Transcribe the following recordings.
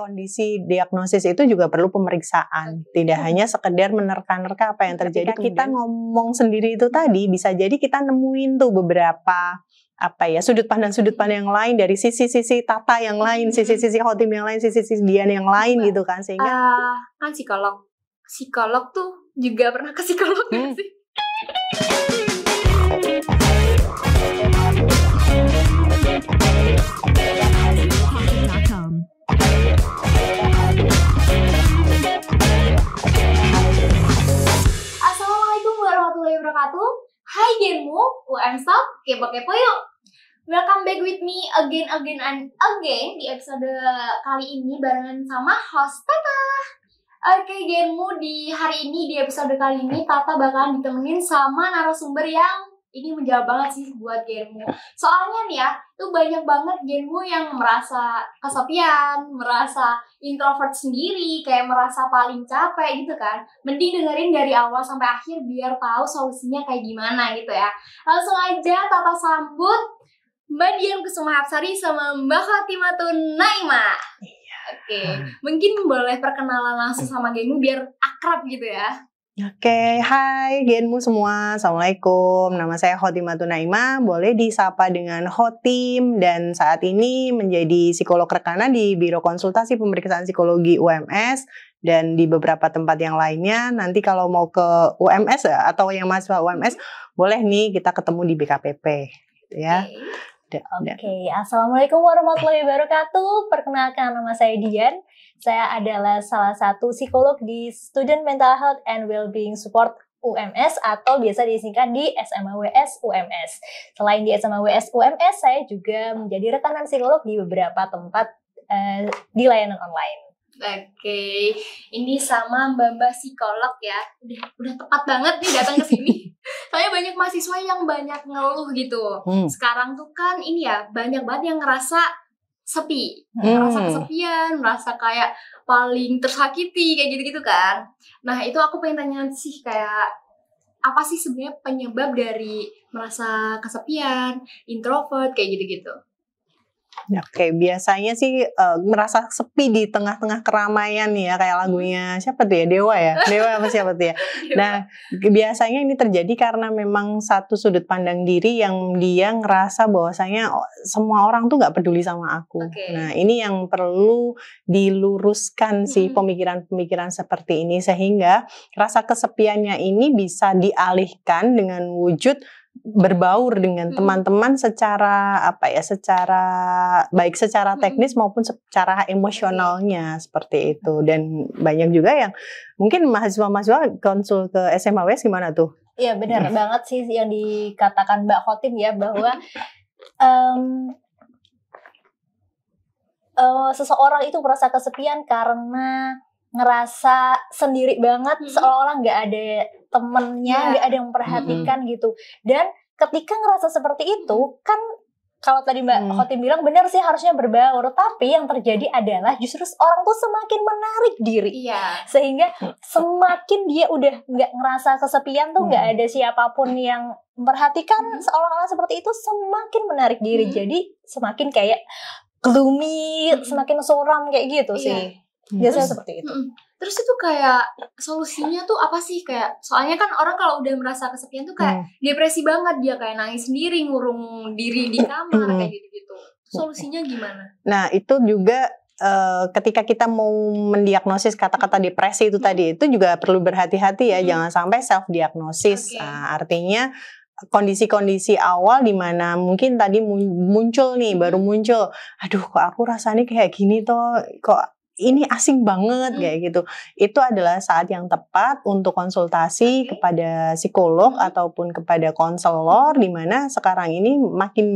kondisi diagnosis itu juga perlu pemeriksaan. Tidak hmm. hanya sekedar menerka-nerka apa yang iya, terjadi. Ketika kita ngomong sendiri itu tadi bisa jadi kita nemuin tuh beberapa apa ya sudut pandang sudut pandang yang lain dari sisi-sisi tata yang lain, mm-hmm. sisi-sisi khotim yang lain, sisi-sisi dian yang lain iya. gitu kan sehingga uh, kan psikolog psikolog tuh juga pernah ke psikolog hmm. sih? wabarakatuh. Hai Genmu, UM stop, kepo-kepo yuk. Welcome back with me again, again, and again di episode kali ini barengan sama host Tata. Oke Genmu, di hari ini, di episode kali ini Tata bakalan ditemenin sama narasumber yang ini menjawab banget sih buat genmu. Soalnya nih ya, tuh banyak banget genmu yang merasa kesepian, merasa introvert sendiri, kayak merasa paling capek gitu kan. Mending dengerin dari awal sampai akhir biar tahu solusinya kayak gimana gitu ya. Langsung aja Tata sambut Mbak Dian Kusuma Hapsari sama Mbak Fatimatun Naima. Iya. Oke, okay. mungkin boleh perkenalan langsung sama genmu biar akrab gitu ya. Oke, okay, hai genmu semua. Assalamualaikum. Nama saya Hoti Matunaima. boleh disapa dengan Hotim dan saat ini menjadi psikolog rekanan di Biro Konsultasi Pemeriksaan Psikologi UMS dan di beberapa tempat yang lainnya. Nanti kalau mau ke UMS ya, atau yang mahasiswa UMS, boleh nih kita ketemu di BKPP gitu ya. Oke, okay. Assalamualaikum warahmatullahi wabarakatuh. Perkenalkan nama saya Dian saya adalah salah satu psikolog di Student Mental Health and Wellbeing Support UMS atau biasa disingkat di SMAWS UMS. Selain di SMAWS UMS, saya juga menjadi rekanan psikolog di beberapa tempat uh, di layanan online. Oke, okay. ini sama Mbak Mbak psikolog ya. Udah, udah tepat banget nih datang ke sini. Soalnya banyak mahasiswa yang banyak ngeluh gitu. Hmm. Sekarang tuh kan ini ya banyak banget yang ngerasa sepi, hmm. merasa kesepian, merasa kayak paling tersakiti kayak gitu-gitu kan. Nah, itu aku pengen tanya sih kayak apa sih sebenarnya penyebab dari merasa kesepian, introvert kayak gitu-gitu? Ya. Oke, biasanya sih uh, merasa sepi di tengah-tengah keramaian ya kayak lagunya siapa tuh ya Dewa ya Dewa apa siapa tuh ya. Nah biasanya ini terjadi karena memang satu sudut pandang diri yang dia ngerasa bahwasanya semua orang tuh nggak peduli sama aku. Okay. Nah ini yang perlu diluruskan sih pemikiran-pemikiran seperti ini sehingga rasa kesepiannya ini bisa dialihkan dengan wujud berbaur dengan hmm. teman-teman hmm. secara apa ya secara baik secara hmm. teknis hmm. maupun secara emosionalnya hmm. seperti itu dan banyak juga yang mungkin mahasiswa-mahasiswa konsul ke West gimana tuh? Iya benar hmm. banget sih yang dikatakan Mbak Khotim ya bahwa um, uh, seseorang itu merasa kesepian karena ngerasa sendiri banget hmm. seolah-olah nggak ada temennya iya. nggak yeah. ada yang memperhatikan hmm. gitu dan ketika ngerasa seperti itu mhm. kan kalau tadi Mbak hmm. Khotim bilang benar sih harusnya berbaur, tapi yang terjadi adalah justru orang tuh semakin menarik diri, iya. sehingga semakin dia udah nggak ngerasa kesepian tuh nggak hmm. ada siapapun yang memperhatikan hmm. seolah-olah seperti itu semakin menarik diri, hmm. jadi semakin kayak gloomy, hmm. semakin suram kayak gitu iya. sih biasanya terus, seperti itu. Mm, terus itu kayak solusinya tuh apa sih kayak soalnya kan orang kalau udah merasa kesepian tuh kayak hmm. depresi banget dia kayak nangis sendiri ngurung diri di kamar hmm. kayak gitu-gitu. Solusinya gimana? Nah, itu juga Uh, ketika kita mau mendiagnosis kata-kata depresi itu hmm. tadi itu juga perlu berhati-hati ya hmm. jangan sampai self diagnosis okay. nah, artinya kondisi-kondisi awal di mana mungkin tadi muncul nih baru muncul aduh kok aku rasanya kayak gini toh kok ini asing banget hmm. kayak gitu. Itu adalah saat yang tepat untuk konsultasi okay. kepada psikolog hmm. ataupun kepada konselor di mana sekarang ini makin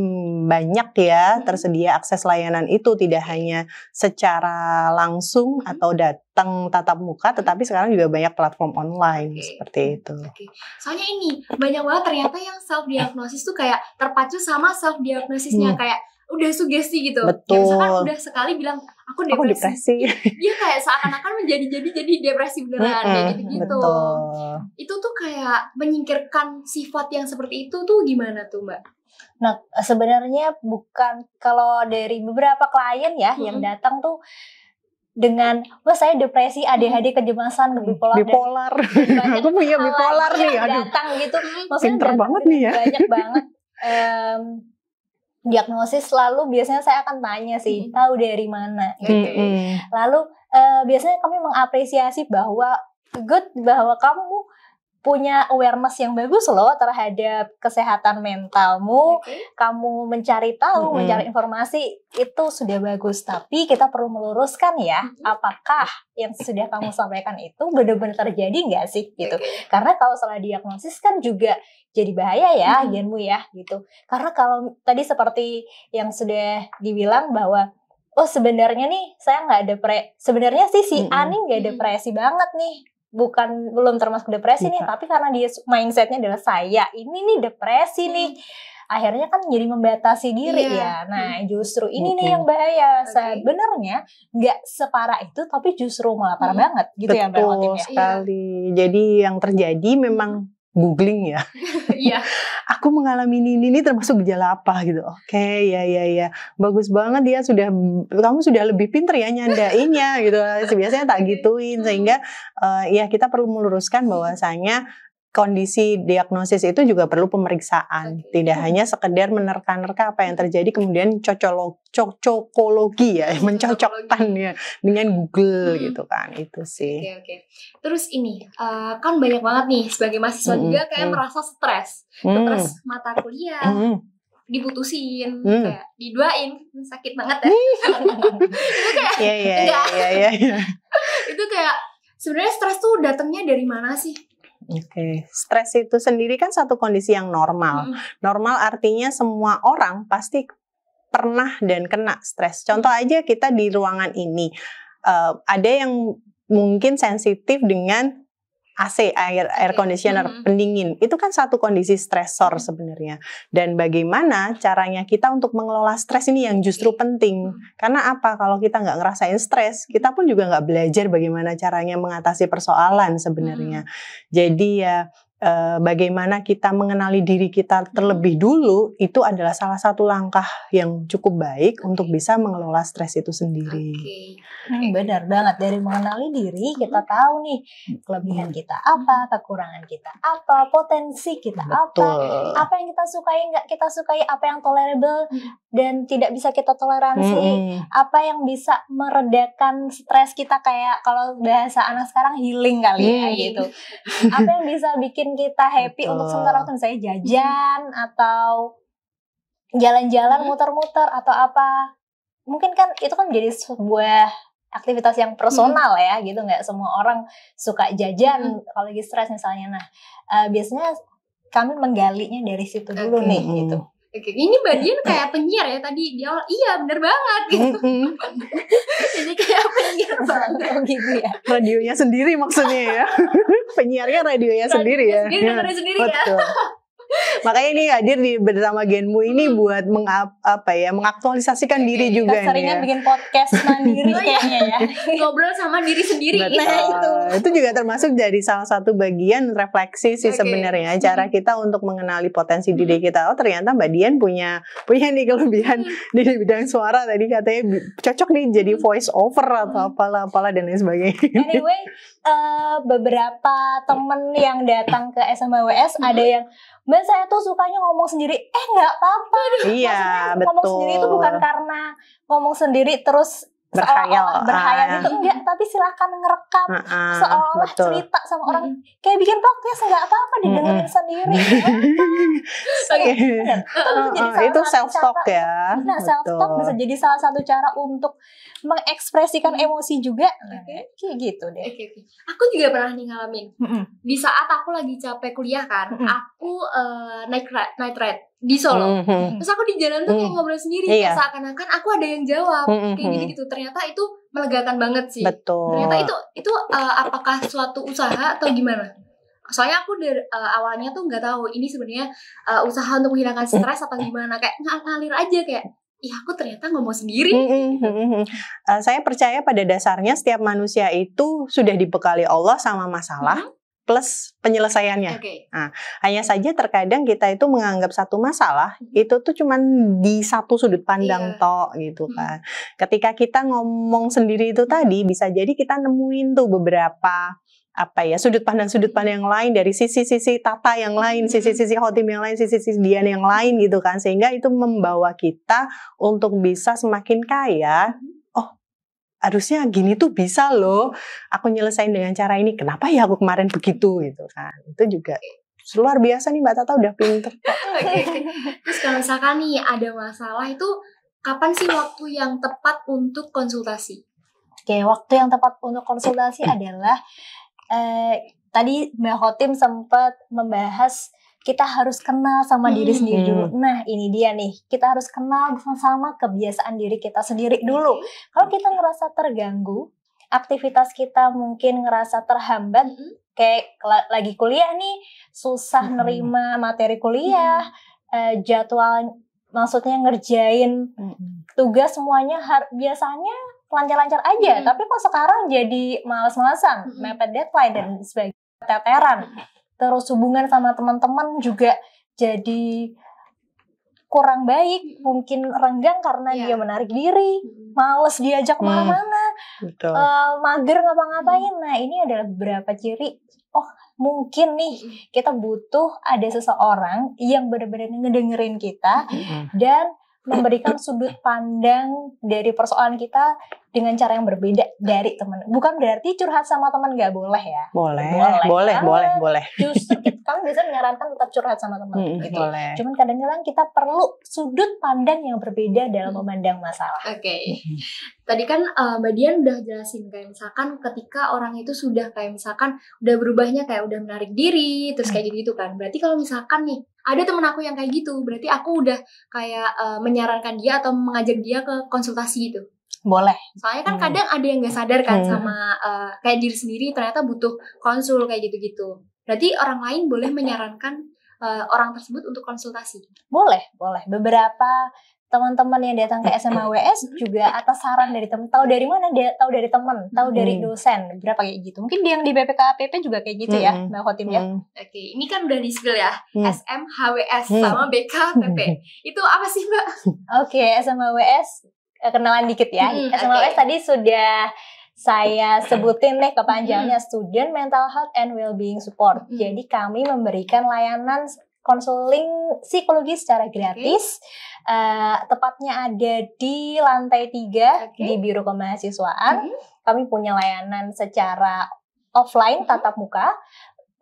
banyak ya hmm. tersedia akses layanan itu tidak hanya secara langsung hmm. atau datang tatap muka hmm. tetapi sekarang juga banyak platform online okay. seperti itu. Okay. Soalnya ini banyak banget ternyata yang self diagnosis tuh kayak terpacu sama self diagnosisnya hmm. kayak udah sugesti gitu. Betul. Ya, misalkan udah sekali bilang aku depresi. Aku depresi. Iya, iya kayak seakan-akan menjadi-jadi jadi depresi beneran mm -hmm, kayak gitu-gitu. Itu tuh kayak menyingkirkan sifat yang seperti itu tuh gimana tuh Mbak? Nah, sebenarnya bukan kalau dari beberapa klien ya mm -hmm. yang datang tuh dengan wah saya depresi, ADHD, kecemasan, bipolar, bipolar. Dan aku punya bipolar nih, aduh. Datang gitu, maksudnya Pinter banget nih ya. Banyak banget um, diagnosis lalu biasanya saya akan tanya sih hmm. tahu dari mana gitu. Hmm. Lalu uh, biasanya kami mengapresiasi bahwa good bahwa kamu punya awareness yang bagus loh terhadap kesehatan mentalmu. Okay. Kamu mencari tahu, mm -hmm. mencari informasi itu sudah bagus, tapi kita perlu meluruskan ya, mm -hmm. apakah yang sudah kamu sampaikan itu benar-benar terjadi nggak sih gitu. Okay. Karena kalau salah diagnosis kan juga jadi bahaya ya mm -hmm. genmu ya gitu. Karena kalau tadi seperti yang sudah dibilang bahwa oh sebenarnya nih saya nggak ada pre sebenarnya sih si mm -hmm. Ani nggak depresi mm -hmm. banget nih bukan belum termasuk depresi Bisa. nih, iya. tapi karena dia mindsetnya adalah saya ini nih depresi hmm. nih, akhirnya kan jadi membatasi diri yeah. ya. Nah hmm. justru ini okay. nih hmm. yang bahaya. Okay. Sebenarnya nggak separah itu, tapi justru malah parah hmm. banget gitu Betul ya Mbak Motif ya. sekali. Jadi yang terjadi memang googling ya. Iya. aku mengalami ini ini termasuk gejala apa gitu oke okay, ya ya ya bagus banget dia sudah kamu sudah lebih pinter ya nyandainya gitu biasanya tak gituin sehingga uh, ya kita perlu meluruskan bahwasanya kondisi diagnosis itu juga perlu pemeriksaan. Okay. Tidak hanya sekedar menerka-nerka apa yang terjadi kemudian cocok cocokologi ya, mencocokkan ya dengan Google hmm. gitu kan. Itu sih. Oke, okay, oke. Okay. Terus ini uh, kan banyak banget nih sebagai mahasiswa hmm, juga kayak hmm. merasa stres. Hmm. Stres hmm. mata kuliah. Hmm diputusin hmm. kayak diduain sakit banget ya hmm. itu kayak yeah, yeah, enggak yeah, yeah, yeah. itu kayak sebenarnya stres tuh datangnya dari mana sih Oke, okay. stres itu sendiri kan satu kondisi yang normal. Hmm. Normal artinya semua orang pasti pernah dan kena stres. Contoh hmm. aja kita di ruangan ini, uh, ada yang mungkin sensitif dengan AC air air iya. conditioner hmm. pendingin itu kan satu kondisi stresor sebenarnya dan bagaimana caranya kita untuk mengelola stres ini yang justru iya. penting mm. karena apa kalau kita nggak ngerasain stres kita pun juga nggak belajar bagaimana caranya mengatasi persoalan sebenarnya hmm. jadi ya Eh, bagaimana kita mengenali diri kita terlebih hmm. dulu itu adalah salah satu langkah yang cukup baik okay. untuk bisa mengelola stres itu sendiri. Okay. Hmm, benar banget dari mengenali diri kita hmm. tahu nih hmm. kelebihan kita apa, kekurangan kita apa, potensi kita Betul. apa, apa yang kita sukai nggak kita sukai, apa yang tolerable dan tidak bisa kita toleransi, hmm. apa yang bisa meredakan stres kita kayak kalau bahasa anak sekarang healing kali ya hmm. gitu. Apa yang bisa bikin kita happy Betul. untuk sementara waktu saya jajan hmm. atau jalan-jalan hmm. muter-muter atau apa mungkin kan itu kan jadi sebuah aktivitas yang personal hmm. ya gitu nggak semua orang suka jajan hmm. kalau lagi stres misalnya nah uh, biasanya kami menggalinya dari situ dulu nih nih gitu Oke, ini Mbak Dian kayak penyiar ya tadi dia Iya, bener banget gitu. Jadi kayak Oh, gitu ya. Radionya sendiri maksudnya ya. Penyiarnya radionya sendiri ya. Sendiri, ya. sendiri ya. Betul. ya makanya ini hadir di bersama Genmu ini hmm. buat meng apa ya mengaktualisasikan Oke, diri juga nih. Seringan ya. bikin podcast mandiri kayaknya ya. Ngobrol sama diri sendiri. Betul. Nah, itu. itu juga termasuk dari salah satu bagian refleksi sih okay. sebenarnya cara kita untuk mengenali potensi hmm. diri kita. Oh ternyata Mbak Dian punya punya nih kelebihan hmm. di bidang suara tadi katanya cocok nih jadi hmm. voice over atau hmm. apalah apalah dan lain sebagainya. Anyway, uh, beberapa temen yang datang ke SMBWS hmm. ada yang Mbak saya tuh sukanya ngomong sendiri, eh nggak apa-apa. Iya, Maksudnya, betul. Ngomong sendiri itu bukan karena ngomong sendiri terus berkhayal berkhayal gitu. ah. gitu enggak tapi silakan ngerekam uh, ah, uh, ah, seolah betul. cerita sama orang hmm. kayak bikin podcast nggak apa-apa didengerin hmm. sendiri Oke, okay. Gitu. itu, uh, itu self talk cara, ya nah self talk bisa jadi salah satu cara untuk mengekspresikan hmm. emosi juga. Okay. Hmm. Ya kayak gitu deh. Okay, okay. Aku juga pernah nih ngalamin. Mm-hmm. Di saat aku lagi capek kuliah kan, mm-hmm. aku uh, naik night ride di Solo. Mm-hmm. Terus aku di jalan tuh mm-hmm. ngobrol sendiri, Yeah. seakan-akan aku ada yang jawab. Mm-hmm. Kayak gitu-gitu. Ternyata itu melegakan banget sih. Betul. Ternyata itu itu uh, apakah suatu usaha atau gimana? soalnya aku dari uh, awalnya tuh nggak tahu ini sebenarnya uh, usaha untuk menghilangkan mm. stres atau gimana kayak ngalir aja kayak ya aku ternyata ngomong sendiri. Mm -hmm. Uh, saya percaya pada dasarnya setiap manusia itu sudah dibekali Allah sama masalah. Mm -hmm. Plus penyelesaiannya. Okay. Nah, hanya saja terkadang kita itu menganggap satu masalah mm -hmm. itu tuh cuman di satu sudut pandang yeah. tok gitu mm-hmm. kan. Mm -hmm. Ketika kita ngomong sendiri itu mm-hmm. tadi bisa jadi kita nemuin tuh beberapa apa ya sudut pandang-sudut pandang yang lain dari sisi-sisi tata yang lain, sisi-sisi Hotim yang lain, sisi-sisi dian yang lain gitu kan sehingga itu membawa kita untuk bisa semakin kaya. Oh, harusnya gini tuh bisa loh. Aku nyelesain dengan cara ini. Kenapa ya aku kemarin begitu gitu kan. Itu juga luar biasa nih Mbak Tata udah pinter Terus kalau misalkan nih ada masalah itu kapan sih waktu yang tepat untuk konsultasi? Oke, waktu yang tepat untuk konsultasi mm. adalah Eh, tadi Mbak Hotim sempat membahas kita harus kenal sama diri hmm. sendiri dulu. Hmm. Nah, ini dia nih. Kita harus kenal sama kebiasaan diri kita sendiri dulu. Kalau kita ngerasa terganggu, aktivitas kita mungkin ngerasa terhambat, hmm. kayak lagi kuliah nih, susah hmm. nerima materi kuliah, hmm. eh, jadwal maksudnya ngerjain hmm. tugas semuanya biasanya lancar-lancar aja, hmm. tapi kok sekarang jadi males-malesan, hmm. mepet deadline dan sebagainya, teteran. Terus hubungan sama teman-teman juga jadi kurang baik, mungkin renggang karena yeah. dia menarik diri, males diajak mm. kemana-mana, mana uh, eh, mager ngapa-ngapain. Hmm. Nah ini adalah beberapa ciri. Oh mungkin nih kita butuh ada seseorang yang benar-benar ngedengerin kita hmm. dan memberikan sudut pandang dari persoalan kita dengan cara yang berbeda dari teman. Bukan berarti curhat sama teman nggak boleh ya. Boleh, boleh, boleh, kan? boleh, boleh. Justru kan biasa menyarankan tetap curhat sama teman hmm, gitu. Boleh. Cuman kadang-kadang kita perlu sudut pandang yang berbeda dalam mm. memandang masalah. Oke. Okay. Tadi kan uh, Mbak Dian udah jelasin kayak misalkan ketika orang itu sudah kayak misalkan udah berubahnya kayak udah menarik diri terus mm. kayak -gitu kan. Berarti kalau misalkan nih ada temen aku yang kayak gitu berarti aku udah kayak uh, menyarankan dia atau mengajak dia ke konsultasi gitu boleh soalnya kan hmm. kadang ada yang nggak sadar kan hmm. sama uh, kayak diri sendiri ternyata butuh konsul kayak gitu-gitu berarti orang lain boleh menyarankan uh, orang tersebut untuk konsultasi boleh boleh beberapa teman-teman yang datang ke SMA WS juga atas saran dari teman tahu dari mana dia tahu dari teman tahu dari hmm. dosen berapa kayak gitu mungkin dia yang di BPKPP juga kayak gitu ya hmm. mbak Khotim ya. hmm. ya oke ini kan udah di ya hmm. SMHWS hmm. sama BKPP itu apa sih mbak oke SMA WS eh, kenalan dikit ya hmm, WS tadi sudah saya sebutin nih, kepanjangnya Student Mental Health and Wellbeing Support. Hmm. Jadi kami memberikan layanan konseling psikologi secara gratis. Okay. Uh, eh, tepatnya ada di lantai 3 okay. di Biro Kemahasiswaan. Mm -hmm. Kami punya layanan secara offline mm -hmm. tatap muka.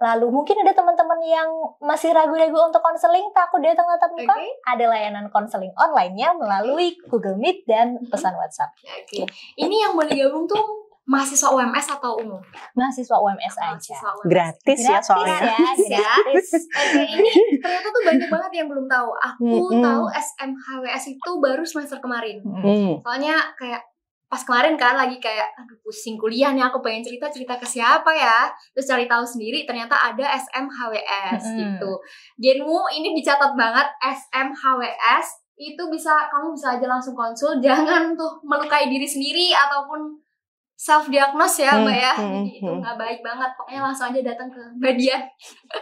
Lalu mungkin ada teman-teman yang masih ragu-ragu untuk konseling, takut datang tatap muka, okay. ada layanan konseling online-nya melalui Google Meet dan mm-hmm. pesan WhatsApp. Oke. Okay. Ini yang boleh gabung tuh mahasiswa UMS atau umum? Mahasiswa UMS ah, aja. Mahasiswa UMS. Gratis, gratis ya soalnya. Gratis ya. Gratis. Ya, ya. Oke, ini ternyata tuh banyak banget yang belum tahu. Aku mm tahu SMHWS itu baru semester kemarin. Mm. Soalnya kayak pas kemarin kan lagi kayak aduh pusing kuliah nih aku pengen cerita cerita ke siapa ya terus cari tahu sendiri ternyata ada SMHWS mm. gitu genmu ini dicatat banget SMHWS itu bisa kamu bisa aja langsung konsul jangan tuh melukai diri sendiri ataupun self diagnose ya hmm, mbak ya hmm, Jadi, hmm, itu hmm. nggak hmm. baik banget pokoknya langsung aja datang ke mbak Dian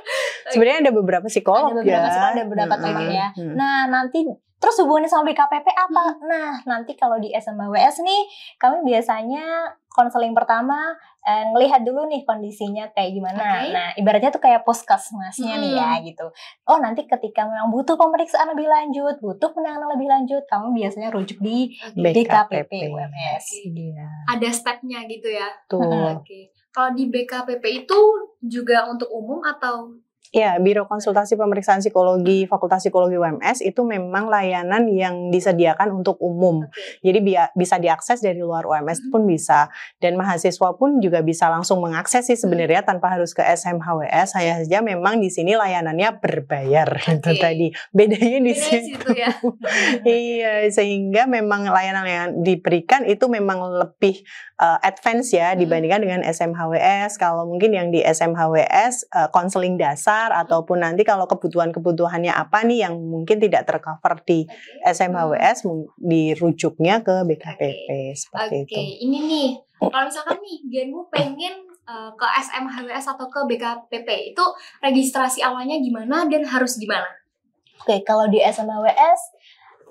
sebenarnya ada beberapa psikolog ada beberapa ya psikolog, ada beberapa hmm, hmm ya hmm. nah nanti terus hubungannya sama BKPP apa hmm. nah nanti kalau di SMA WS nih kami biasanya konseling pertama eh, ngelihat dulu nih kondisinya kayak gimana. Okay. Nah, ibaratnya tuh kayak puskesmasnya hmm. nih ya hmm. gitu. Oh, nanti ketika memang butuh pemeriksaan lebih lanjut, butuh penanganan lebih lanjut, kamu biasanya rujuk di BKPP UMS. Okay. Iya. Yeah. Ada stepnya gitu ya. Tuh. Oke. Okay. Kalau di BKPP itu juga untuk umum atau Ya, Biro Konsultasi Pemeriksaan Psikologi Fakultas Psikologi UMS itu memang layanan yang disediakan untuk umum. Jadi bi bisa diakses dari luar UMS hmm. pun bisa dan mahasiswa pun juga bisa langsung mengakses sih sebenarnya hmm. tanpa harus ke SMHWS. Saya saja memang di sini layanannya berbayar okay. itu tadi. Bedanya di situ. situ ya. iya, sehingga memang layanan yang diberikan itu memang lebih uh, advance ya hmm. dibandingkan dengan SMHWS. Kalau mungkin yang di SMHWS eh, konseling uh, dasar pasar ataupun nanti kalau kebutuhan-kebutuhannya apa nih yang mungkin tidak tercover di okay. SMHWS hmm. dirujuknya ke BKPP seperti okay. itu. Oke, ini nih kalau misalkan nih Genmu pengen uh, ke SMHWS atau ke BKPP itu registrasi awalnya gimana dan harus gimana? Oke, okay, kalau di SMHWS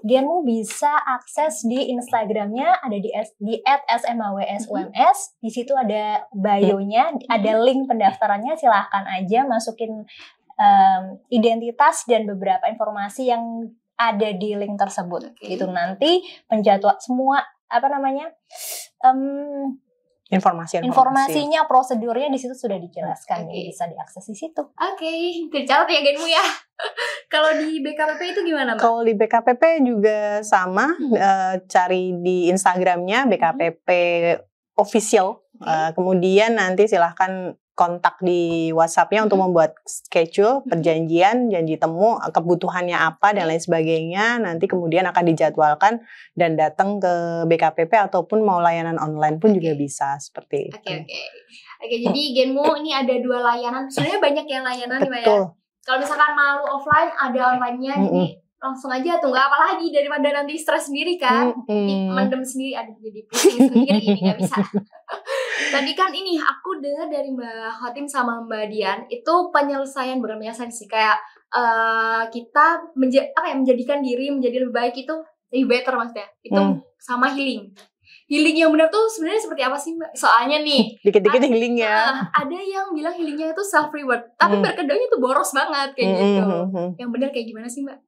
Genmu bisa akses di Instagramnya ada di S, di @smawsums. Mm-hmm. Di situ ada bio-nya, ada mm-hmm. link pendaftarannya. Silahkan aja masukin um, identitas dan beberapa informasi yang ada di link tersebut. Okay. Itu nanti penjadwal semua apa namanya um, informasi, informasinya prosedurnya di situ sudah dijelaskan okay. Ya, bisa diakses di situ. Oke, okay. tercatat ya genmu ya. Kalau di BKPP itu gimana? mbak Kalau di BKPP juga sama, hmm. uh, cari di Instagramnya BKPP official. Okay. Uh, eh, kemudian nanti silahkan kontak di WhatsAppnya untuk membuat schedule perjanjian janji temu kebutuhannya apa dan lain sebagainya nanti kemudian akan dijadwalkan dan datang ke BKPP ataupun mau layanan online pun juga bisa seperti itu. Oke oke. Oke jadi Genmo ini ada dua layanan sebenarnya banyak yang layanan ya. Betul. ya. Kalau misalkan malu offline ada online-nya mm -hmm. jadi langsung aja tuh nggak apalagi daripada nanti stres sendiri kan mm -hmm. mendem sendiri ada jadi pusing sendiri ini nggak bisa Tadi kan ini aku dengar dari Mbak Hotim sama Mbak Dian itu penyelesaian bukan penyelesaian sih kayak uh, kita menja apa ya menjadikan diri menjadi lebih baik itu lebih better maksudnya itu hmm. sama healing. Healing yang benar tuh sebenarnya seperti apa sih Mbak? Soalnya nih dikit-dikit healing ya. Uh, ada yang bilang healingnya itu self reward, tapi hmm. berkedoknya tuh boros banget kayak hmm. gitu. Hmm, hmm, hmm. Yang benar kayak gimana sih Mbak?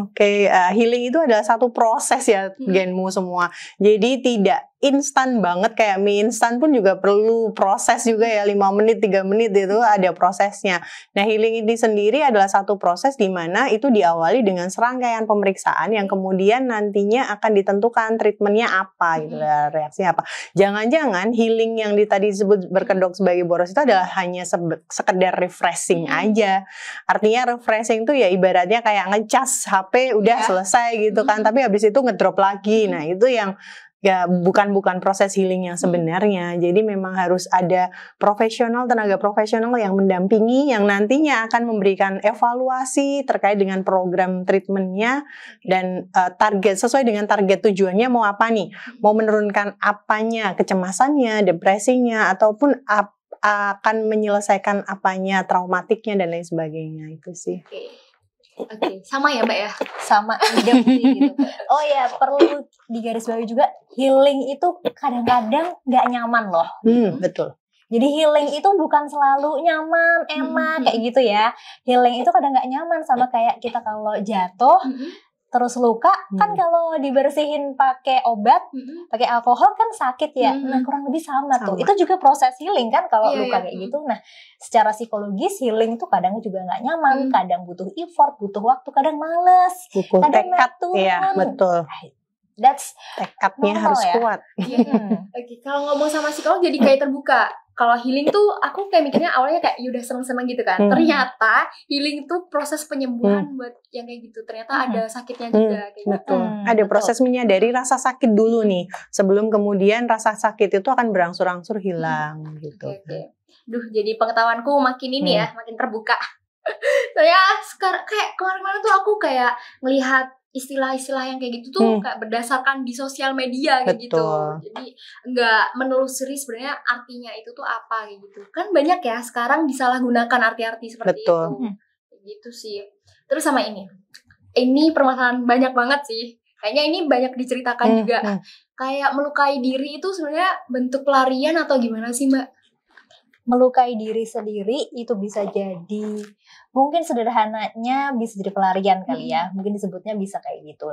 Oke, okay, uh, eh, healing itu adalah satu proses ya hmm. genmu semua. Jadi tidak instan banget kayak mie instan pun juga perlu proses juga ya 5 menit 3 menit itu ada prosesnya. Nah healing ini sendiri adalah satu proses di mana itu diawali dengan serangkaian pemeriksaan yang kemudian nantinya akan ditentukan treatmentnya apa gitu reaksinya apa. Jangan-jangan healing yang di, tadi disebut berkedok sebagai boros itu adalah hanya sekedar refreshing aja. Artinya refreshing tuh ya ibaratnya kayak ngecas HP udah iya. selesai gitu kan, tapi habis itu ngedrop lagi. Nah, itu yang ya bukan bukan proses healing yang hmm. sebenarnya. Jadi memang harus ada profesional tenaga profesional yang mendampingi yang nantinya akan memberikan evaluasi terkait dengan program treatmentnya dan uh, target sesuai dengan target tujuannya mau apa nih? Mau menurunkan apanya, kecemasannya, depresinya ataupun akan menyelesaikan apanya, traumatiknya dan lain sebagainya itu sih. Okay. Oke, okay. sama ya Mbak ya? Sama, tidak gitu. Oh ya, perlu digarisbawahi juga healing itu kadang-kadang nggak nyaman loh. Hmm, gitu. betul. Jadi healing itu bukan selalu nyaman, enak hmm, hmm. kayak gitu ya. Healing itu kadang nggak nyaman sama kayak kita kalau jatuh hmm. hmm terus luka hmm. kan kalau dibersihin pakai obat, hmm. pakai alkohol kan sakit ya. Hmm. Nah, kurang lebih sama, sama tuh. Itu juga proses healing kan kalau yeah, luka yeah. kayak gitu. Nah, secara psikologis healing tuh kadang juga nggak nyaman, hmm. kadang butuh effort, butuh waktu, kadang males, butuh kadang tekad, ya, betul. Nah, that's tekadnya harus ya. kuat. Yeah. Oke, okay. kalau ngomong sama psikolog jadi kayak terbuka kalau healing tuh aku kayak mikirnya awalnya kayak ya udah seneng-seneng gitu kan. Hmm. Ternyata healing tuh proses penyembuhan hmm. buat yang kayak gitu. Ternyata hmm. ada sakitnya juga hmm. kayak gitu. Betul. Hmm. Ada proses menyadari rasa sakit dulu nih sebelum kemudian rasa sakit itu akan berangsur-angsur hilang hmm. gitu. Okay, kan. okay. Duh, jadi pengetahuanku makin ini hmm. ya, makin terbuka. Saya so, sekarang kayak kemarin-kemarin tuh aku kayak melihat istilah-istilah yang kayak gitu tuh hmm. kayak berdasarkan di sosial media kayak gitu. Jadi nggak menelusuri sebenarnya artinya itu tuh apa kayak gitu. Kan banyak ya sekarang disalahgunakan arti-arti seperti Betul. itu. Hmm. Gitu sih. Terus sama ini. Ini permasalahan banyak banget sih. Kayaknya ini banyak diceritakan hmm. juga. Hmm. Kayak melukai diri itu sebenarnya bentuk pelarian atau gimana sih, Mbak? melukai diri sendiri itu bisa jadi mungkin sederhananya bisa jadi pelarian kali ya hmm. mungkin disebutnya bisa kayak gitu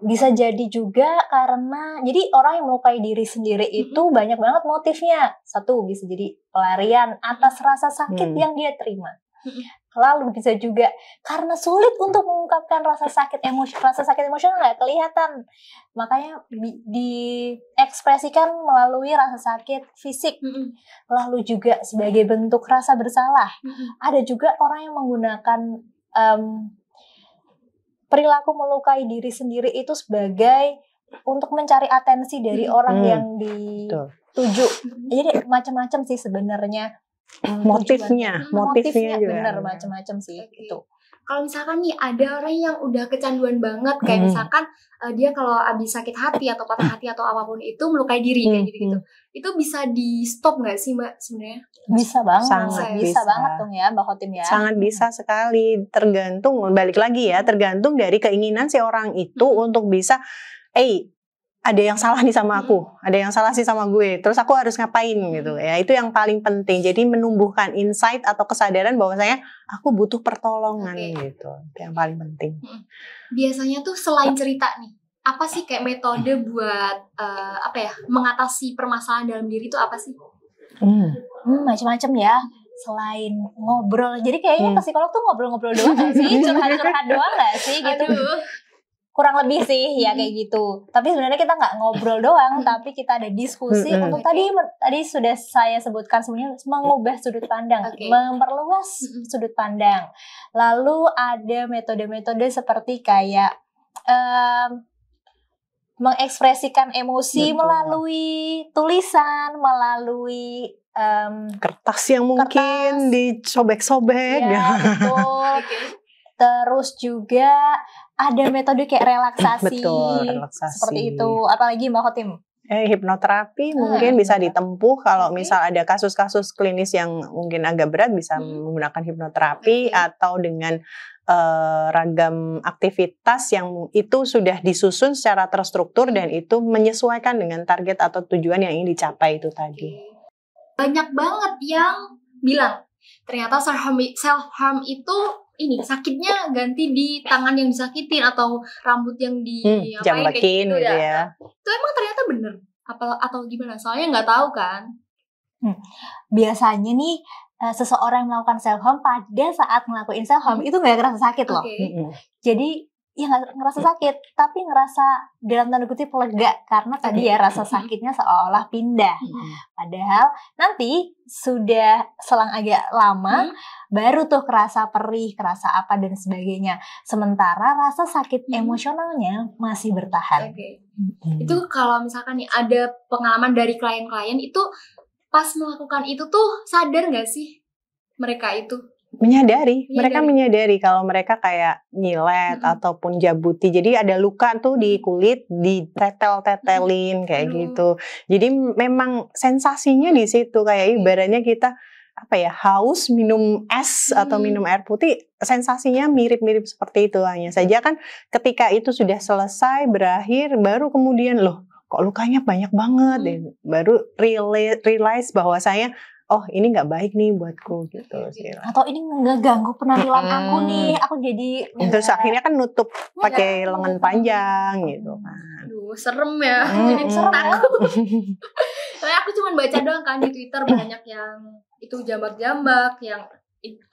bisa jadi juga karena jadi orang yang melukai diri sendiri hmm. itu banyak banget motifnya satu bisa jadi pelarian atas rasa sakit hmm. yang dia terima hmm lalu bisa juga karena sulit untuk mengungkapkan rasa sakit emosi rasa sakit emosional nggak kelihatan makanya diekspresikan di melalui rasa sakit fisik mm -hmm. lalu juga sebagai bentuk rasa bersalah mm -hmm. ada juga orang yang menggunakan um, perilaku melukai diri sendiri itu sebagai untuk mencari atensi dari orang mm -hmm. yang dituju jadi macam-macam sih sebenarnya Oh, gitu motifnya, motifnya, motifnya juga. bener macam-macam sih okay. itu. Kalau misalkan nih ada orang yang udah kecanduan banget kayak hmm. misalkan uh, dia kalau habis sakit hati atau patah hati atau apapun itu melukai diri hmm. kayak gitu-gitu. Itu bisa di stop nggak sih Mbak sebenarnya? Bisa banget, sangat bisa, bisa banget dong ya Mbak Hotim ya. Sangat bisa sekali tergantung balik lagi ya, tergantung dari keinginan si orang itu hmm. untuk bisa eh ada yang salah nih sama hmm. aku, ada yang salah sih sama gue. Terus aku harus ngapain gitu ya? Itu yang paling penting. Jadi menumbuhkan insight atau kesadaran bahwa saya, aku butuh pertolongan okay. gitu. Itu yang paling penting. Hmm. Biasanya tuh selain cerita nih, apa sih kayak metode buat uh, apa ya mengatasi permasalahan dalam diri itu apa sih? Hmm, hmm macam-macam ya selain ngobrol. Jadi kayaknya hmm. psikolog tuh ngobrol-ngobrol doang gak sih? Curhat-curhat doang gak sih gitu. Aduh kurang lebih sih ya kayak gitu tapi sebenarnya kita nggak ngobrol doang tapi kita ada diskusi untuk tadi tadi sudah saya sebutkan semuanya mengubah sudut pandang okay. memperluas sudut pandang lalu ada metode-metode seperti kayak um, mengekspresikan emosi Betul. melalui tulisan melalui um, kertas yang mungkin dicobek-cobek. ya, okay. Terus juga ada metode kayak relaksasi, Betul, relaksasi. seperti itu. Apalagi Mbak Hotim. Eh, hipnoterapi hmm. mungkin bisa ditempuh kalau okay. misal ada kasus-kasus klinis yang mungkin agak berat bisa hmm. menggunakan hipnoterapi okay. atau dengan uh, ragam aktivitas yang itu sudah disusun secara terstruktur hmm. dan itu menyesuaikan dengan target atau tujuan yang ingin dicapai itu tadi. Banyak banget yang bilang ternyata self harm itu ini sakitnya ganti di tangan yang disakitin atau rambut yang di hmm, apa ya, gitu, gitu ya. ya. Itu emang ternyata bener apa atau gimana? Soalnya nggak tahu kan. Hmm. Biasanya nih eh, seseorang yang melakukan self harm pada saat ngelakuin self harm hmm. itu nggak kerasa sakit loh. Okay. Hmm. Jadi ya ngerasa sakit tapi ngerasa dalam tanda kutip lega karena tadi ya rasa sakitnya seolah pindah padahal nanti sudah selang agak lama baru tuh kerasa perih kerasa apa dan sebagainya sementara rasa sakit emosionalnya masih bertahan okay. itu kalau misalkan nih ada pengalaman dari klien-klien itu pas melakukan itu tuh sadar nggak sih mereka itu menyadari, menyadari. mereka menyadari kalau mereka kayak nyilet hmm. ataupun jabuti. Jadi ada luka tuh di kulit di tetel tetelin hmm. kayak hmm. gitu. Jadi memang sensasinya di situ kayak iya. ibaratnya kita apa ya haus minum es hmm. atau minum air putih sensasinya mirip-mirip seperti itu hanya saja kan ketika itu sudah selesai berakhir baru kemudian loh kok lukanya banyak banget hmm. baru realize, bahwa saya oh ini nggak baik nih buatku gitu iya, iya. sih atau ini ngeganggu penampilan hmm. aku nih aku jadi terus ya. akhirnya kan nutup iya, pakai lengan panjang gitu kan Duh, serem ya hmm. jadi serem ya. aku aku cuma baca doang kan di twitter banyak yang itu jambak-jambak yang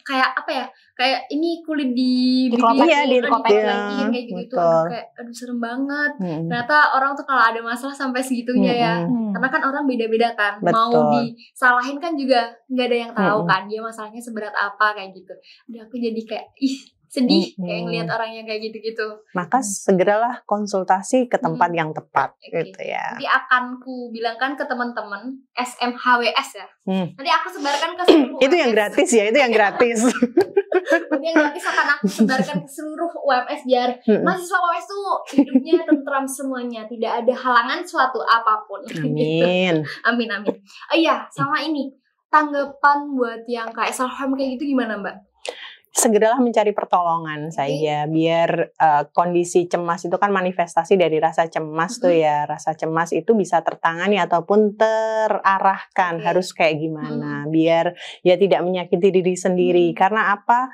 kayak apa ya kayak ini kulit di dikopakin, gitu, iya, di dikopakin lagi iya, kayak gitu tuh kayak aduh serem banget hmm. ternyata orang tuh kalau ada masalah sampai segitunya hmm. ya hmm. karena kan orang beda-beda kan Betul. mau disalahin kan juga nggak ada yang tahu hmm. kan dia masalahnya seberat apa kayak gitu udah aku jadi kayak ih sedih hmm. kayak ngelihat yang kayak gitu-gitu. Maka hmm. segeralah konsultasi ke tempat hmm. yang tepat okay. gitu ya. Nanti akan ku bilangkan ke teman-teman SMHWS ya. Mm. Nanti aku sebarkan ke seluruh Itu yang gratis ya, itu yang gratis. Nanti yang gratis akan aku sebarkan ke seluruh UMS biar hmm. mahasiswa UMS tuh hidupnya tentram semuanya, tidak ada halangan suatu apapun. Gitu. Amin. gitu. Amin amin. Oh iya, sama ini tanggapan buat yang kayak salham kayak gitu gimana, Mbak? segeralah mencari pertolongan saja biar uh, kondisi cemas itu kan manifestasi dari rasa cemas hmm. tuh ya rasa cemas itu bisa tertangani ataupun terarahkan hmm. harus kayak gimana hmm. biar ya tidak menyakiti diri sendiri hmm. karena apa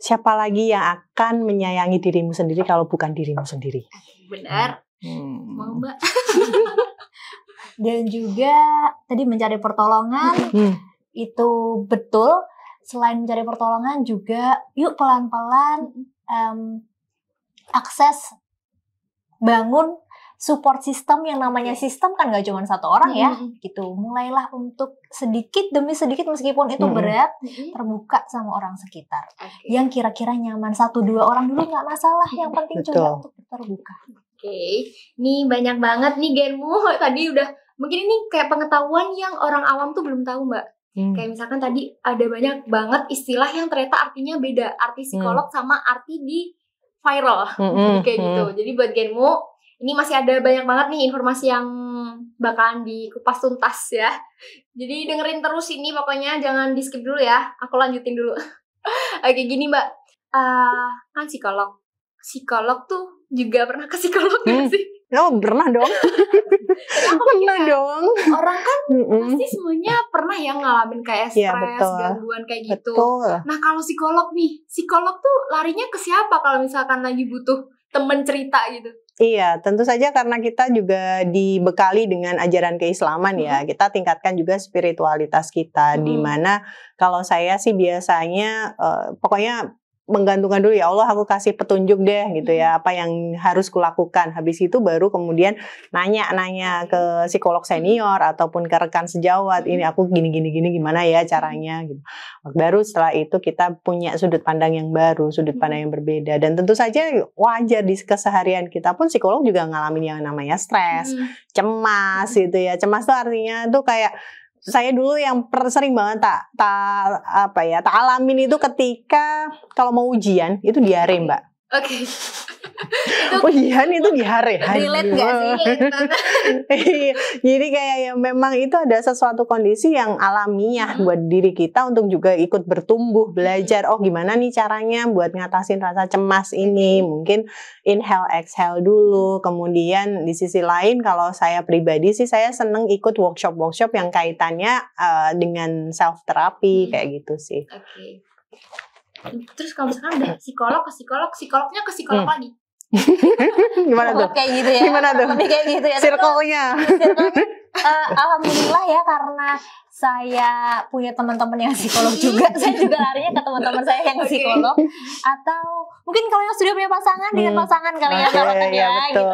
siapa lagi yang akan menyayangi dirimu sendiri kalau bukan dirimu sendiri benar hmm. mau mbak dan juga tadi mencari pertolongan hmm. itu betul selain mencari pertolongan juga yuk pelan-pelan um, akses bangun support system yang namanya iya. sistem kan gak cuma satu orang ya mm-hmm. gitu mulailah untuk sedikit demi sedikit meskipun itu mm-hmm. berat terbuka sama orang sekitar okay. yang kira-kira nyaman satu dua orang dulu nggak masalah yang penting Betul. coba untuk terbuka oke okay. nih banyak banget nih genmu tadi udah mungkin ini kayak pengetahuan yang orang awam tuh belum tahu mbak Hmm. Kayak misalkan tadi ada banyak banget istilah yang ternyata artinya beda arti iya. psikolog hmm. sama arti di viral hmm. kayak hmm. gitu. Jadi buat genmu ini masih ada banyak banget nih informasi yang bakalan dikupas tuntas ya. Jadi dengerin terus ini pokoknya jangan di skip dulu ya. Aku lanjutin dulu. Oke gini mbak, uh, kan psikolog, psikolog tuh juga pernah ke psikolog hmm. gak sih? Oh pernah dong. pernah dong. Orang kan mm pasti semuanya pernah ya ngalamin kayak iya, stres, ya, gangguan kayak gitu. Betul. Nah kalau psikolog nih, psikolog tuh larinya ke siapa kalau misalkan lagi butuh temen cerita gitu? Iya, tentu saja karena kita juga dibekali dengan ajaran keislaman ya. Kita tingkatkan juga spiritualitas kita hmm. di mana kalau saya sih biasanya uh, pokoknya menggantungkan dulu ya Allah aku kasih petunjuk deh gitu ya apa yang harus kulakukan habis itu baru kemudian nanya-nanya ke psikolog senior ataupun ke rekan sejawat ini aku gini gini gini gimana ya caranya gitu baru setelah itu kita punya sudut pandang yang baru sudut pandang yang berbeda dan tentu saja wajar di keseharian kita pun psikolog juga ngalamin yang namanya stres cemas gitu ya cemas tuh artinya tuh kayak saya dulu yang per, sering banget tak ta, apa ya tak alamin itu ketika kalau mau ujian itu diare mbak. Oke. Okay itu oh jihan itu gihar ya relate gak sih iya, jadi kayak ya memang itu ada sesuatu kondisi yang alamiah hmm. buat diri kita untuk juga ikut bertumbuh hmm. belajar oh gimana nih caranya buat ngatasin rasa cemas ini hmm. mungkin inhale exhale dulu kemudian di sisi lain kalau saya pribadi sih saya seneng ikut workshop workshop yang kaitannya uh, dengan self therapy hmm. kayak gitu sih oke okay terus kalau misalkan udah hmm. psikolog ke psikolog psikolognya ke psikolog hmm. lagi gimana tuh? Kayak gitu ya. Gimana tuh? Lebih kayak gitu ya. Circle-nya. Uh, alhamdulillah ya karena saya punya teman-teman yang psikolog juga. saya juga larinya ke teman-teman saya yang psikolog okay. atau mungkin kalau yang sudah punya pasangan hmm. dengan pasangan kali ya, okay, kalau kan ya, ya gitu.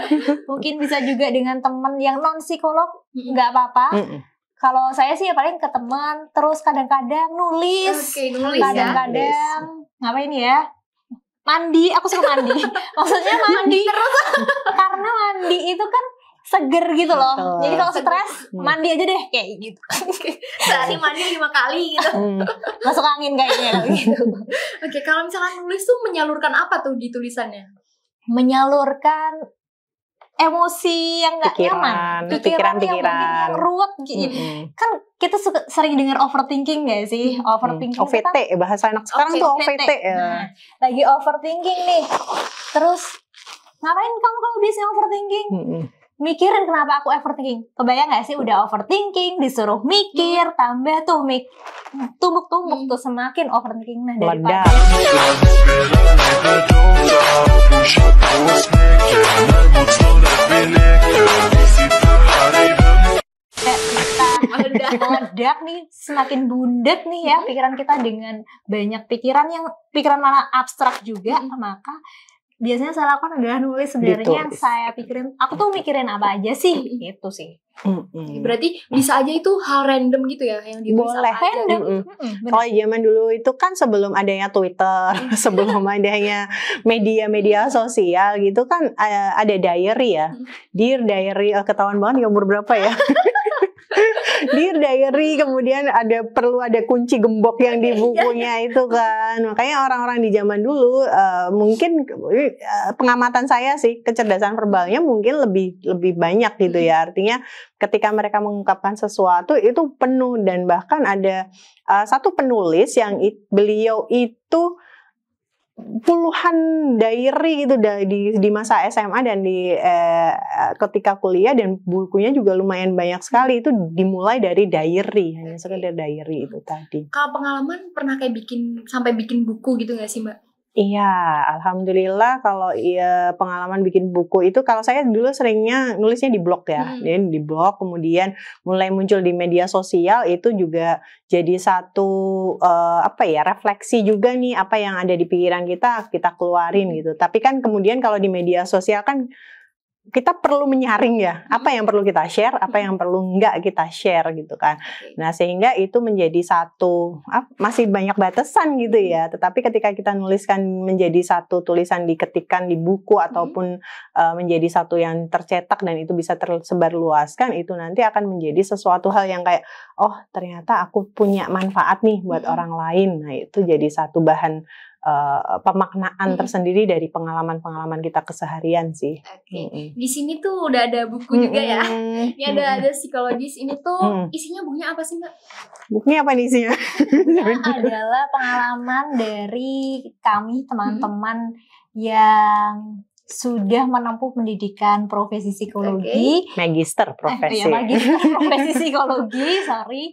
mungkin bisa juga dengan teman yang non psikolog hmm. nggak mm apa-apa. Mm kalau saya sih ya paling ke teman, terus kadang-kadang nulis, kadang ya. kadang-kadang ya. ngapain ya? mandi aku suka mandi maksudnya mandi terus karena mandi itu kan seger gitu loh Betul. jadi kalau stres hmm. mandi aja deh kayak gitu sehari mandi lima kali gitu hmm. masuk angin kayaknya gitu oke kalau misalnya nulis tuh menyalurkan apa tuh di tulisannya menyalurkan emosi yang nggak nyaman pikiran pikiran, pikiran yang ruwet gitu -hmm. kan kita suka, sering dengar overthinking gak sih? Hmm. Overthinking. Hmm, OVT kita, bahasa anak sekarang okay, tuh OVT. OVT. Nah, ya. Nah, lagi overthinking nih. Terus ngapain kamu kalau biasanya overthinking? Hmm. Mikirin kenapa aku overthinking. Kebayang gak sih udah overthinking, disuruh mikir, hmm. tambah tuh mik tumbuk-tumbuk hmm. tuh semakin overthinking nah daripada kayak kita meledak nih semakin bundet nih ya pikiran kita dengan banyak pikiran yang pikiran mana abstrak juga -hmm. maka biasanya saya lakukan adalah nulis sebenarnya yang saya pikirin aku tuh mikirin apa aja sih gitu sih mm-hmm. berarti bisa aja itu hal random gitu ya yang boleh random Mm-hmm. kalau zaman dulu itu kan sebelum adanya Twitter sebelum adanya media-media sosial gitu kan eh, ada diary ya dear diary eh, ketahuan banget ya umur berapa ya Di Diary kemudian ada perlu ada kunci gembok yang di iya, iya. bukunya itu kan makanya orang-orang di zaman dulu uh, mungkin uh, pengamatan saya sih kecerdasan verbalnya mungkin lebih lebih banyak gitu ya hmm. artinya ketika mereka mengungkapkan sesuatu itu penuh dan bahkan ada uh, satu penulis yang it, beliau itu puluhan diary gitu di di masa SMA dan di eh, ketika kuliah dan bukunya juga lumayan banyak sekali itu dimulai dari diary hanya sekedar diary itu tadi. Kalau pengalaman pernah kayak bikin sampai bikin buku gitu nggak sih mbak? Iya, alhamdulillah kalau ya, pengalaman bikin buku itu kalau saya dulu seringnya nulisnya di blog ya, hmm. jadi di blog kemudian mulai muncul di media sosial itu juga jadi satu uh, apa ya refleksi juga nih apa yang ada di pikiran kita kita keluarin hmm. gitu. Tapi kan kemudian kalau di media sosial kan kita perlu menyaring ya apa yang perlu kita share apa yang perlu enggak kita share gitu kan nah sehingga itu menjadi satu ah, masih banyak batasan gitu ya tetapi ketika kita nuliskan menjadi satu tulisan diketikan di buku ataupun uh, menjadi satu yang tercetak dan itu bisa tersebar luaskan itu nanti akan menjadi sesuatu hal yang kayak oh ternyata aku punya manfaat nih buat orang lain nah itu jadi satu bahan Eh, pemaknaan hmm. tersendiri dari pengalaman-pengalaman kita keseharian sih. Okay. Hmm. Di sini tuh udah ada buku hmm. juga ya. Ini ada hmm. ada psikologis ini tuh hmm. isinya bukunya apa sih mbak? Bukunya apa nih isinya? adalah pengalaman dari kami teman-teman hmm. yang sudah menempuh pendidikan profesi psikologi, okay. magister eh, profesi, eh, ya, magister profesi psikologi, sorry,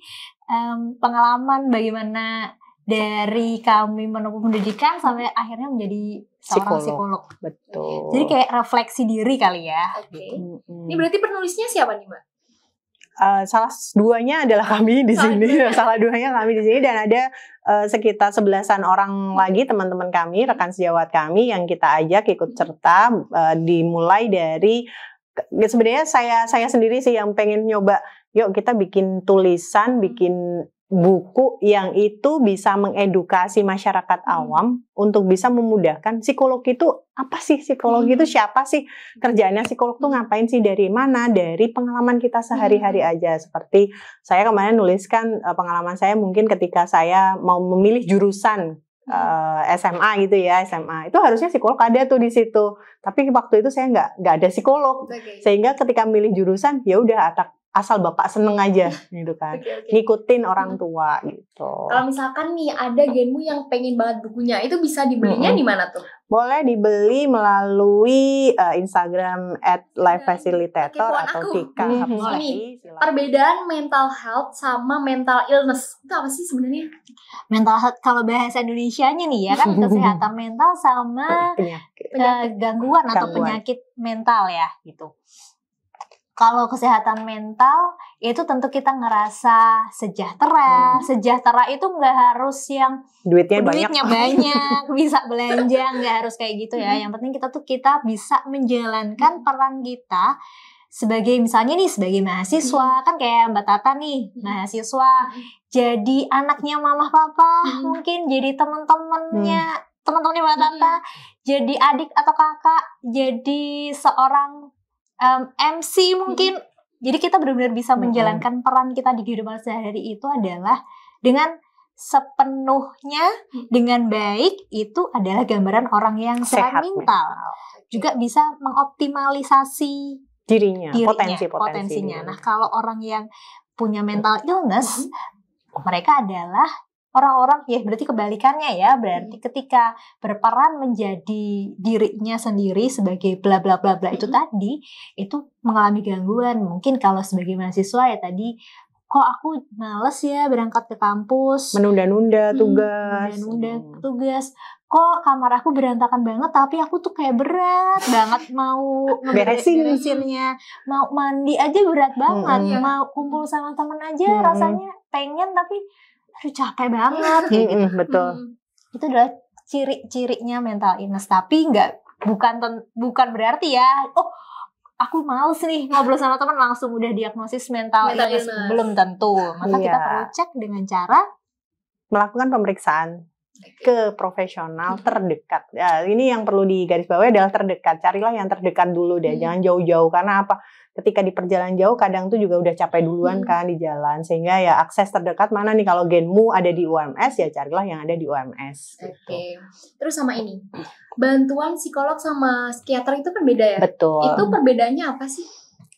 um, pengalaman bagaimana dari kami menempuh pendidikan sampai akhirnya menjadi seorang psikolog. psikolog. Betul. Jadi kayak refleksi diri kali ya. Oke. Okay. Gitu. hmm Ini berarti penulisnya siapa nih, Mbak? Uh, salah duanya adalah kami di salah sini. Duanya. salah duanya kami di sini dan ada uh, sekitar sebelasan orang lagi teman-teman kami, rekan sejawat kami yang kita ajak ikut serta uh, dimulai dari ya sebenarnya saya saya sendiri sih yang pengen nyoba yuk kita bikin tulisan, hmm. bikin buku yang itu bisa mengedukasi masyarakat hmm. awam untuk bisa memudahkan psikolog itu apa sih psikolog itu hmm. siapa sih kerjanya psikolog tuh ngapain sih dari mana dari pengalaman kita sehari-hari hmm. aja seperti saya kemarin nuliskan eh, pengalaman saya mungkin ketika saya mau memilih jurusan eh, SMA gitu ya SMA itu harusnya psikolog ada tuh di situ tapi waktu itu saya nggak nggak ada psikolog okay. sehingga ketika milih jurusan ya udah atak asal bapak seneng aja gitu kan okay, okay. ngikutin orang hmm. tua gitu kalau misalkan nih ada genmu yang pengen banget bukunya itu bisa dibelinya hmm. di mana tuh boleh dibeli melalui uh, Instagram at life facilitator okay, atau Tika hmm. Ini perbedaan mental health sama mental illness itu apa sih sebenarnya mental health kalau bahasa Indonesia-nya nih ya kan kesehatan mental sama penyakit. Uh, eh, gangguan, gangguan atau penyakit mental ya gitu kalau kesehatan mental itu tentu kita ngerasa sejahtera. Hmm. Sejahtera itu nggak harus yang duitnya, duitnya banyak, banyak bisa belanja, nggak harus kayak gitu ya. Hmm. Yang penting kita tuh kita bisa menjalankan hmm. peran kita sebagai misalnya nih sebagai mahasiswa hmm. kan kayak Mbak Tata nih hmm. mahasiswa hmm. jadi anaknya mama papa hmm. mungkin jadi teman-temannya hmm. teman-temannya Mbak Tata hmm. jadi adik atau kakak jadi seorang um, MC mungkin. Hmm. Jadi kita benar-benar bisa hmm. menjalankan peran kita di kehidupan sehari-hari itu adalah dengan sepenuhnya hmm. dengan baik itu adalah gambaran orang yang sehat, mental. Juga bisa mengoptimalisasi dirinya, dirinya potensi, potensinya. Nah, kalau orang yang punya mental illness, hmm. mereka adalah orang-orang ya berarti kebalikannya ya berarti hmm. ketika berperan menjadi dirinya sendiri sebagai bla bla bla bla hmm. itu tadi itu mengalami gangguan mungkin kalau sebagai mahasiswa ya tadi kok aku males ya berangkat ke kampus menunda-nunda hmm, tugas hmm, menunda-nunda hmm. tugas kok kamar aku berantakan banget tapi aku tuh kayak berat banget mau beresin beresinnya mau mandi aja berat banget hmm. mau kumpul sama temen aja hmm. rasanya pengen tapi aduh capek banget kayak gitu. betul. Hmm. Itu adalah ciri-cirinya mental illness tapi nggak bukan ten, bukan berarti ya oh aku males nih ngobrol sama teman langsung udah diagnosis mental, mental illness. illness belum tentu maka iya. kita perlu cek dengan cara melakukan pemeriksaan ke profesional terdekat. Ya, ini yang perlu digarisbawahi adalah terdekat. Carilah yang terdekat dulu deh, hmm. jangan jauh-jauh karena apa? Ketika di perjalanan jauh kadang tuh juga udah capek duluan hmm. kan di jalan sehingga ya akses terdekat mana nih kalau genmu ada di UMS ya carilah yang ada di UMS. Gitu. Oke. Okay. Terus sama ini. Bantuan psikolog sama psikiater itu kan beda ya? Betul. Itu perbedaannya apa sih?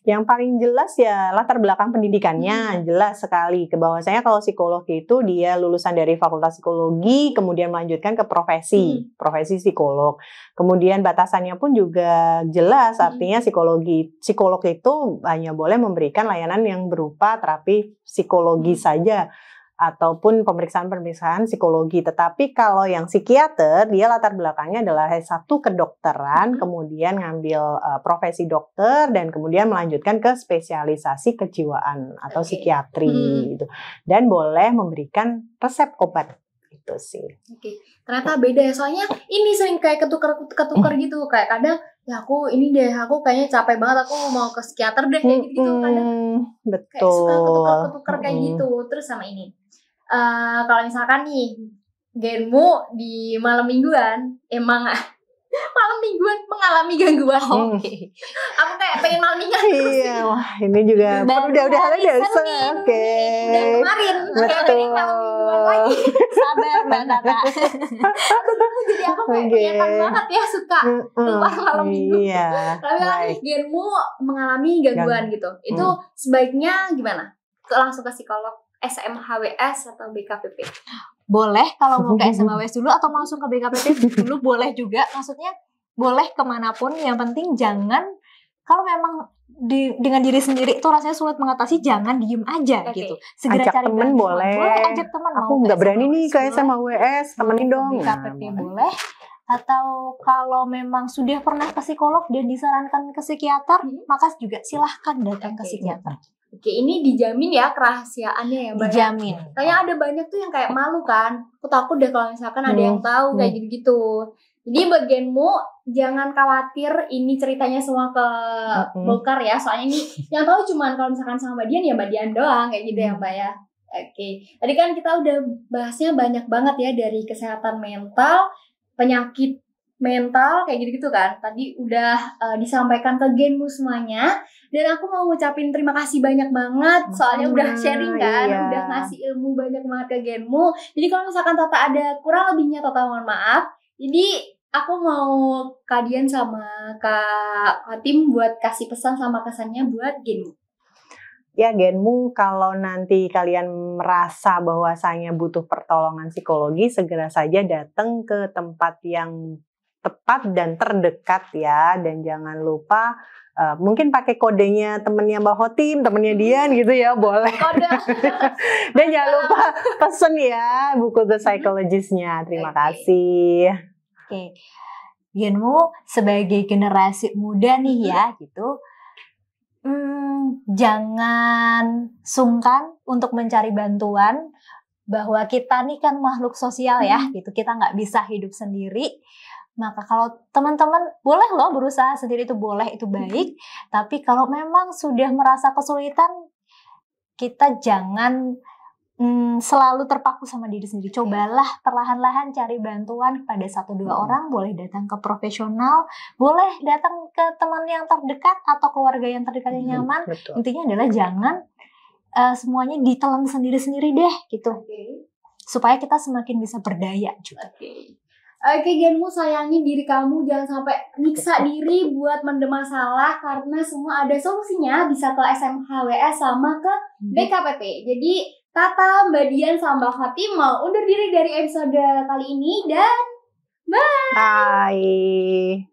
Yang paling jelas ya latar belakang pendidikannya hmm. jelas sekali. Bahwasanya kalau psikolog itu dia lulusan dari Fakultas Psikologi, kemudian melanjutkan ke profesi, hmm. profesi psikolog. Kemudian batasannya pun juga jelas, hmm. artinya psikologi psikolog itu hanya boleh memberikan layanan yang berupa terapi psikologi hmm. saja ataupun pemeriksaan-pemeriksaan psikologi. Tetapi kalau yang psikiater, dia latar belakangnya adalah satu kedokteran, mm-hmm. kemudian ngambil uh, profesi dokter dan kemudian melanjutkan ke spesialisasi kejiwaan atau psikiatri hmm. gitu. Dan boleh memberikan resep obat itu sih. Oke, ternyata beda ya. Soalnya ini sering kayak ketukar-ketukar gitu kayak kadang ya aku ini deh aku kayaknya capek banget aku mau ke psikiater deh kayak gitu, -gitu. kadang. Betul. Mm-hmm. Kayak suka ketukar-ketukar kayak gitu. Terus sama ini Eh, kalau misalkan nih genmu di malam mingguan emang eh, malam mingguan mengalami gangguan. hmm. Aku kayak pengen malam mingguan. iya, wah ini juga Baru udah udah hari ya. Oke. Dan kemarin Betul. malam mingguan lagi. Sabar Mbak Tata. jadi aku kayak okay. kelihatan banget ya suka keluar malam minggu. Iya. Tapi kalau genmu mengalami gangguan gitu, itu mm. sebaiknya gimana? Langsung ke psikolog SMHWS atau BKPP? Boleh kalau mau ke SMHWS dulu atau langsung ke BKPP dulu boleh juga. Maksudnya boleh kemanapun. Yang penting jangan kalau memang di, dengan diri sendiri itu rasanya sulit mengatasi, jangan diem aja okay. gitu. Segera ajak cari temen boleh. boleh. ajak teman. Aku nggak berani nih ke SMHWS, temenin dong. BKPP nah, boleh. Atau kalau memang sudah pernah ke psikolog dan disarankan ke psikiater, hmm. maka juga silahkan datang okay. ke psikiater. Oke, ini dijamin ya kerahasiaannya ya, Mbak. Ya. Dijamin. Kayak ada banyak tuh yang kayak malu kan. Aku takut deh kalau misalkan hmm. ada yang tahu hmm. kayak gitu-gitu. Jadi bagianmu jangan khawatir ini ceritanya semua ke hmm. Bokar ya. Soalnya ini yang tahu cuman kalau misalkan sama Mbak Dian ya Mbak Dian doang kayak gitu ya, mm. Mbak ya. Oke. Tadi kan kita udah bahasnya banyak banget ya dari kesehatan mental, penyakit mental kayak gitu-gitu kan. Tadi udah uh, disampaikan ke genmu semuanya dan aku mau ngucapin terima kasih banyak banget soalnya udah sharing iya. kan, iya. udah ngasih ilmu banyak banget ke genmu. Jadi kalau misalkan Tata ada kurang lebihnya Tata mohon maaf. Jadi aku mau kalian sama Kak Tim buat kasih pesan sama kesannya buat genmu ya genmu kalau nanti kalian merasa bahwasanya butuh pertolongan psikologi segera saja datang ke tempat yang tepat dan terdekat ya dan jangan lupa uh, mungkin pakai kodenya temennya Mbak Hotim, temennya Dian hmm. gitu ya boleh. Kode. dan jangan lupa pesen ya buku The hmm. Psychologist-nya. Terima okay. kasih. Oke. Okay. Dianmu sebagai generasi muda nih ya hmm. gitu. Hmm, jangan sungkan untuk mencari bantuan bahwa kita nih kan makhluk sosial ya hmm. gitu kita nggak bisa hidup sendiri maka nah, kalau teman-teman boleh loh berusaha sendiri itu boleh itu hmm. baik, tapi kalau memang sudah merasa kesulitan kita jangan hmm, selalu terpaku sama diri sendiri. Cobalah perlahan-lahan cari bantuan kepada satu dua hmm. orang, boleh datang ke profesional, boleh datang ke teman yang terdekat atau keluarga yang terdekat yang hmm, nyaman. hmm, Intinya adalah jangan uh, semuanya ditelan sendiri-sendiri deh gitu. Okay. Supaya kita semakin bisa berdaya juga. Okay. Oke eh, Genmu sayangi diri kamu jangan sampai nyiksa diri buat mendem masalah karena semua ada solusinya bisa ke SMHWS sama ke hmm. BKPP. Jadi Tata, Mbak Dian, sama Hati mau undur diri dari episode kali ini dan bye. Bye.